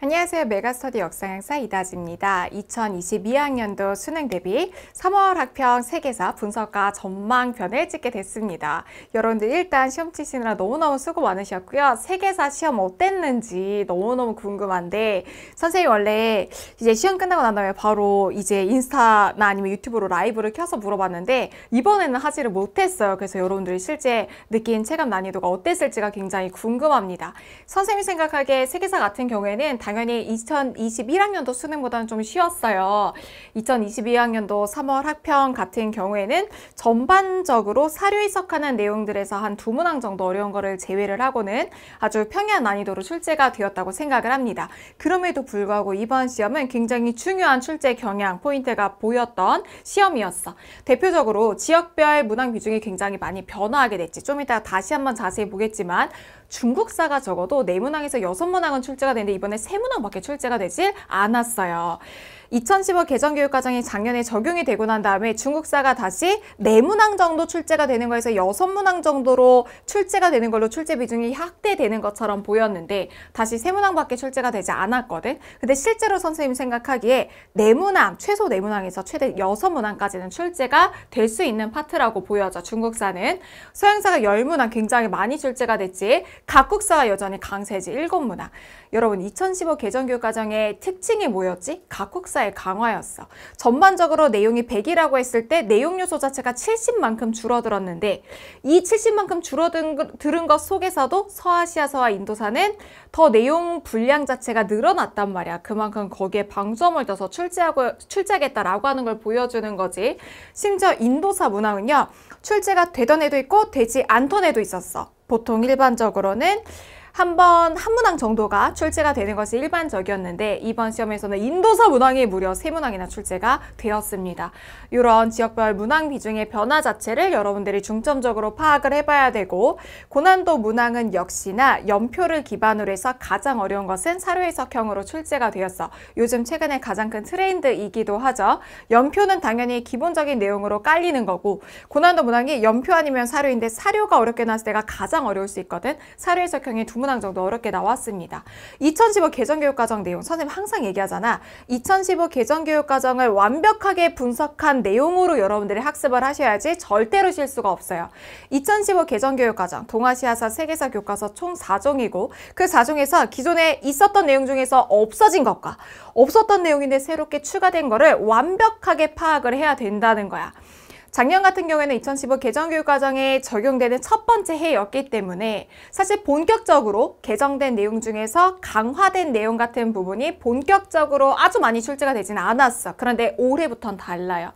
안녕하세요. 메가스터디 역사강사 이다지입니다. 2022학년도 수능 대비 3월 학평 세계사 분석과 전망편을 찍게 됐습니다. 여러분들 일단 시험 치시느라 너무너무 수고 많으셨고요. 세계사 시험 어땠는지 너무너무 궁금한데 선생님 원래 이제 시험 끝나고 난 다음에 바로 이제 인스타나 아니면 유튜브로 라이브를 켜서 물어봤는데 이번에는 하지를 못했어요. 그래서 여러분들이 실제 느낀 체감 난이도가 어땠을지가 굉장히 궁금합니다. 선생님 생각하기에 세계사 같은 경우에는 당연히 2021학년도 수능보다는 좀 쉬웠어요. 2022학년도 3월 학평 같은 경우에는 전반적으로 사료 해석하는 내용들에서 한 두 문항 정도 어려운 거를 제외를 하고는 아주 평이한 난이도로 출제가 되었다고 생각을 합니다. 그럼에도 불구하고 이번 시험은 굉장히 중요한 출제 경향 포인트가 보였던 시험이었어. 대표적으로 지역별 문항 비중이 굉장히 많이 변화하게 됐지. 좀 이따 다시 한번 자세히 보겠지만 중국사가 적어도 네 문항에서 여섯 문항은 출제가 되는데 이번에 세 문항밖에 출제가 되지 않았어요. 2015 개정교육 과정이 작년에 적용이 되고 난 다음에 중국사가 다시 네문항 정도 출제가 되는 거에서 여섯 문항 정도로 출제가 되는 걸로 출제 비중이 확대되는 것처럼 보였는데 다시 세문항밖에 출제가 되지 않았거든. 근데 실제로 선생님 생각하기에 네문항, 최소 네문항에서 최대 여섯 문항까지는 출제가 될 수 있는 파트라고 보여져 중국사는. 서양사가 열문항 굉장히 많이 출제가 됐지 각국사가 여전히 강세지 일곱 문항 여러분 2015 개정교육 과정의 특징이 뭐였지? 각국사 역사의 강화였어. 전반적으로 내용이 100이라고 했을 때 내용 요소 자체가 70만큼 줄어들었는데 이 70만큼 줄어든 것 속에서도 서아시아서와 인도사는 더 내용 분량 자체가 늘어났단 말이야. 그만큼 거기에 방점을 둬서 출제하고 출제하겠다라고 하는 걸 보여주는 거지. 심지어 인도사 문항은요. 출제가 되던 애도 있고 되지 않던 애도 있었어. 보통 일반적으로는 한번한 문항 정도가 출제가 되는 것이 일반적이었는데 이번 시험에서는 인도서 문항이 무려 세문항이나 출제가 되었습니다. 이런 지역별 문항 비중의 변화 자체를 여러분들이 중점적으로 파악을 해봐야 되고 고난도 문항은 역시나 연표를 기반으로 해서 가장 어려운 것은 사료해석형으로 출제가 되었어. 요즘 최근에 가장 큰 트렌드이기도 하죠. 연표는 당연히 기본적인 내용으로 깔리는 거고 고난도 문항이 연표 아니면 사료인데 사료가 어렵게 나왔을 때가 가장 어려울 수 있거든. 사료해석형이 두 공문항정도 어렵게 나왔습니다. 2015 개정교육과정 내용 선생님 항상 얘기하잖아. 2015 개정교육과정을 완벽하게 분석한 내용으로 여러분들이 학습을 하셔야지 절대로 실수가 없어요. 2015 개정교육과정 동아시아사 세계사 교과서 총 4종이고 그 4종에서 기존에 있었던 내용 중에서 없어진 것과 없었던 내용인데 새롭게 추가된 거를 완벽하게 파악을 해야 된다는 거야. 작년 같은 경우에는 2015 개정교육과정에 적용되는 첫 번째 해였기 때문에 사실 본격적으로 개정된 내용 중에서 강화된 내용 같은 부분이 본격적으로 아주 많이 출제가 되지는 않았어. 그런데 올해부터는 달라요.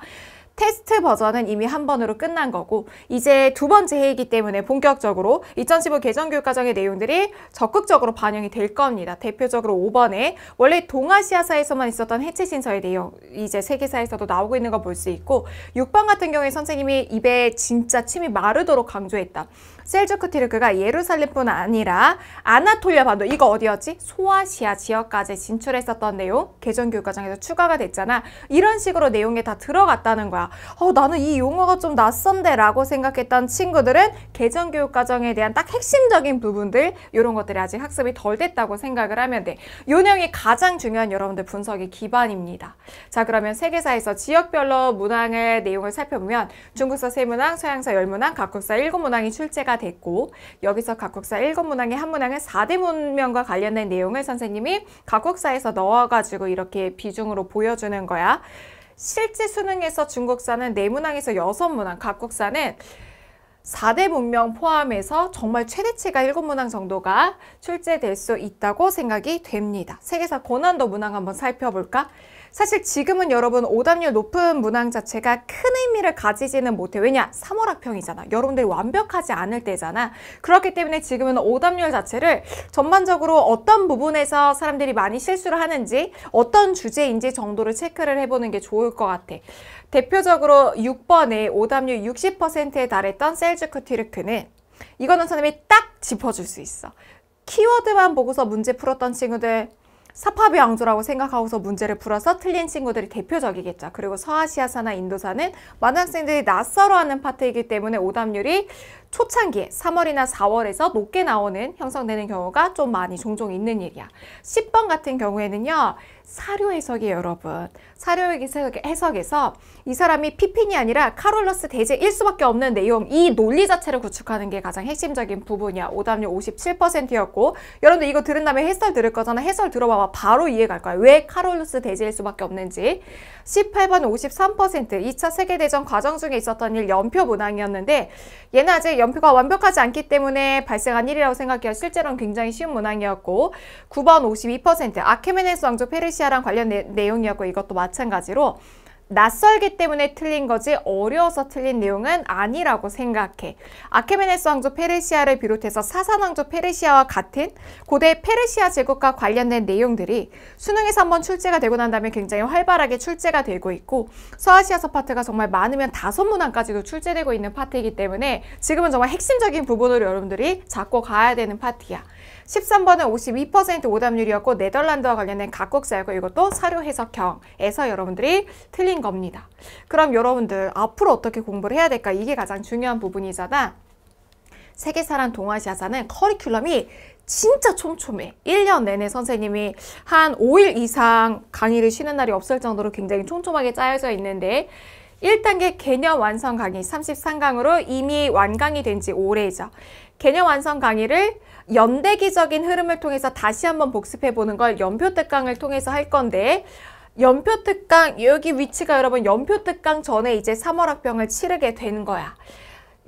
테스트 버전은 이미 한 번으로 끝난 거고 이제 두 번째 해이기 때문에 본격적으로 2015 개정교육 과정의 내용들이 적극적으로 반영이 될 겁니다. 대표적으로 5번에 원래 동아시아사에서만 있었던 해체 신서의 내용 이제 세계사에서도 나오고 있는 거 볼 수 있고 6번 같은 경우에 선생님이 입에 진짜 침이 마르도록 강조했다. 셀주크티르크가 예루살렘뿐 아니라 아나톨리아 반도 이거 어디였지? 소아시아 지역까지 진출했었던 내용 개정교육 과정에서 추가가 됐잖아. 이런 식으로 내용에 다 들어갔다는 거야. 어, 나는 이 용어가 좀 낯선데 라고 생각했던 친구들은 개정교육 과정에 대한 딱 핵심적인 부분들 이런 것들이 아직 학습이 덜 됐다고 생각을 하면 돼. 요령이 가장 중요한 여러분들 분석의 기반입니다. 자 그러면 세계사에서 지역별로 문항의 내용을 살펴보면 중국사 세문항, 서양사 열문항, 각국사 일곱 문항이 출제가 됐고 여기서 각국사 일곱 문항의 한 문항은 사대 문명과 관련된 내용을 선생님이 각국사에서 넣어가지고 이렇게 비중으로 보여주는 거야. 실제 수능에서 중국사는 네문항에서 여섯 문항, 각국사는 사대 문명 포함해서 정말 최대치가 일곱 문항 정도가 출제될 수 있다고 생각이 됩니다. 세계사 고난도 문항 한번 살펴볼까? 사실 지금은 여러분 오답률 높은 문항 자체가 큰 의미를 가지지는 못해. 왜냐? 3월 학평이잖아. 여러분들이 완벽하지 않을 때잖아. 그렇기 때문에 지금은 오답률 자체를 전반적으로 어떤 부분에서 사람들이 많이 실수를 하는지 어떤 주제인지 정도를 체크를 해보는 게 좋을 것 같아. 대표적으로 6번에 오답률 60%에 달했던 셀주크 티르크는 이거는 선생님이 딱 짚어줄 수 있어. 키워드만 보고서 문제 풀었던 친구들 사파비 왕조라고 생각하고서 문제를 풀어서 틀린 친구들이 대표적이겠죠. 그리고 서아시아사나 인도사는 많은 학생들이 낯설어하는 파트이기 때문에 오답률이 초창기에 3월이나 4월에서 높게 나오는 형성되는 경우가 좀 많이 종종 있는 일이야. 10번 같은 경우에는요. 사료 해석이에요, 여러분. 사료 해석에서 이 사람이 피핀이 아니라 카롤러스 대제일 수밖에 없는 내용, 이 논리 자체를 구축하는 게 가장 핵심적인 부분이야. 오답률 57%였고, 여러분들 이거 들은 다음에 해설 들을 거잖아. 해설 들어봐봐. 바로 이해갈 거야. 왜 카롤러스 대제일 수밖에 없는지. 18번 53%, 2차 세계대전 과정 중에 있었던 일 연표 문항이었는데, 얘는 아직 연표가 완벽하지 않기 때문에 발생한 일이라고 생각해요. 실제로는 굉장히 쉬운 문항이었고 9번 52% 아케메네스 왕조 페르시아랑 관련 된 내용이었고 이것도 마찬가지로 낯설기 때문에 틀린 거지 어려워서 틀린 내용은 아니라고 생각해. 아케메네스 왕조 페르시아를 비롯해서 사산 왕조 페르시아와 같은 고대 페르시아 제국과 관련된 내용들이 수능에서 한번 출제가 되고 난 다음에 굉장히 활발하게 출제가 되고 있고 서아시아서 파트가 정말 많으면 다섯 문항까지도 출제되고 있는 파트이기 때문에 지금은 정말 핵심적인 부분으로 여러분들이 잡고 가야 되는 파트야. 13번은 52% 오답률이었고 네덜란드와 관련된 각국사 알고 이것도 사료 해석형에서 여러분들이 틀린 겁니다. 그럼 여러분들 앞으로 어떻게 공부를 해야 될까? 이게 가장 중요한 부분이잖아. 세계사랑 동아시아사는 커리큘럼이 진짜 촘촘해. 1년 내내 선생님이 한 5일 이상 강의를 쉬는 날이 없을 정도로 굉장히 촘촘하게 짜여져 있는데 1단계 개념 완성 강의 33강으로 이미 완강이 된 지 오래이죠. 개념 완성 강의를 연대기적인 흐름을 통해서 다시 한번 복습해보는 걸 연표특강을 통해서 할 건데 연표특강 여기 위치가 여러분 연표특강 전에 이제 3월 학병을 치르게 되는 거야.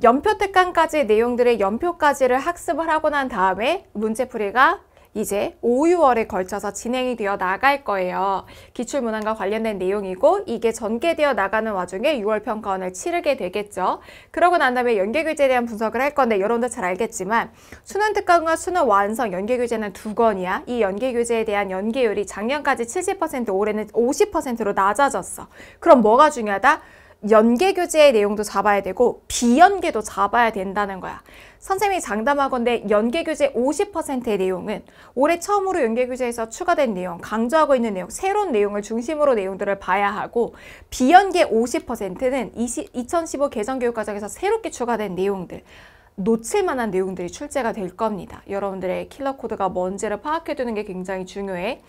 연표특강까지 내용들의 연표까지를 학습을 하고 난 다음에 문제풀이가 이제 5, 6월에 걸쳐서 진행이 되어 나갈 거예요. 기출문항과 관련된 내용이고 이게 전개되어 나가는 와중에 6월 평가원을 치르게 되겠죠. 그러고 난 다음에 연계교재에 대한 분석을 할 건데 여러분들 잘 알겠지만 수능 특강과 수능 완성 연계교재는 두 권이야. 이 연계교재에 대한 연계율이 작년까지 70% 올해는 50%로 낮아졌어. 그럼 뭐가 중요하다? 연계 교재의 내용도 잡아야 되고 비연계도 잡아야 된다는 거야. 선생님이 장담하건데 연계 교재 50%의 내용은 올해 처음으로 연계 교재에서 추가된 내용, 강조하고 있는 내용, 새로운 내용을 중심으로 내용들을 봐야 하고 비연계 50%는 20, 2015 개정 교육 과정에서 새롭게 추가된 내용들 놓칠 만한 내용들이 출제가 될 겁니다. 여러분들의 킬러 코드가 뭔지를 파악해두는 게 굉장히 중요해.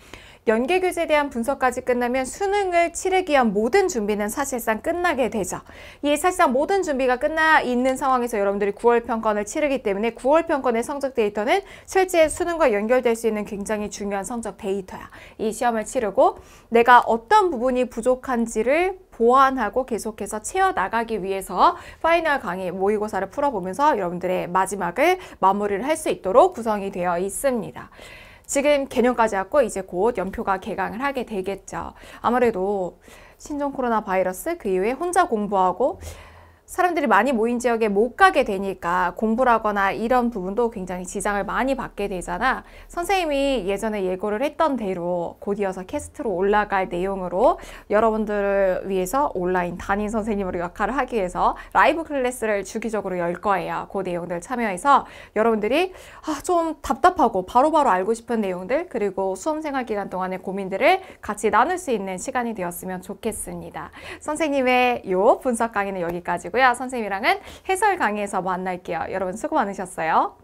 연계 교재에 대한 분석까지 끝나면 수능을 치르기 위한 모든 준비는 사실상 끝나게 되죠. 이 사실상 모든 준비가 끝나 있는 상황에서 여러분들이 9월 평가을 치르기 때문에 9월 평가의 성적 데이터는 실제 수능과 연결될 수 있는 굉장히 중요한 성적 데이터야. 이 시험을 치르고 내가 어떤 부분이 부족한지를 보완하고 계속해서 채워나가기 위해서 파이널 강의 모의고사를 풀어보면서 여러분들의 마지막을 마무리를 할 수 있도록 구성이 되어 있습니다. 지금 개년까지 왔고 이제 곧 연표가 개강을 하게 되겠죠. 아무래도 신종 코로나 바이러스 그 이후에 혼자 공부하고 사람들이 많이 모인 지역에 못 가게 되니까 공부라거나 이런 부분도 굉장히 지장을 많이 받게 되잖아. 선생님이 예전에 예고를 했던 대로 곧이어서 캐스트로 올라갈 내용으로 여러분들을 위해서 온라인 담임 선생님으로 역할을 하기 위해서 라이브 클래스를 주기적으로 열 거예요. 그 내용들 참여해서 여러분들이 아, 좀 답답하고 바로바로 바로 알고 싶은 내용들 그리고 수험생활 기간 동안의 고민들을 같이 나눌 수 있는 시간이 되었으면 좋겠습니다. 선생님의 요 분석 강의는 여기까지고요. 있고요. 선생님이랑은 해설 강의에서 만날게요. 여러분 수고 많으셨어요.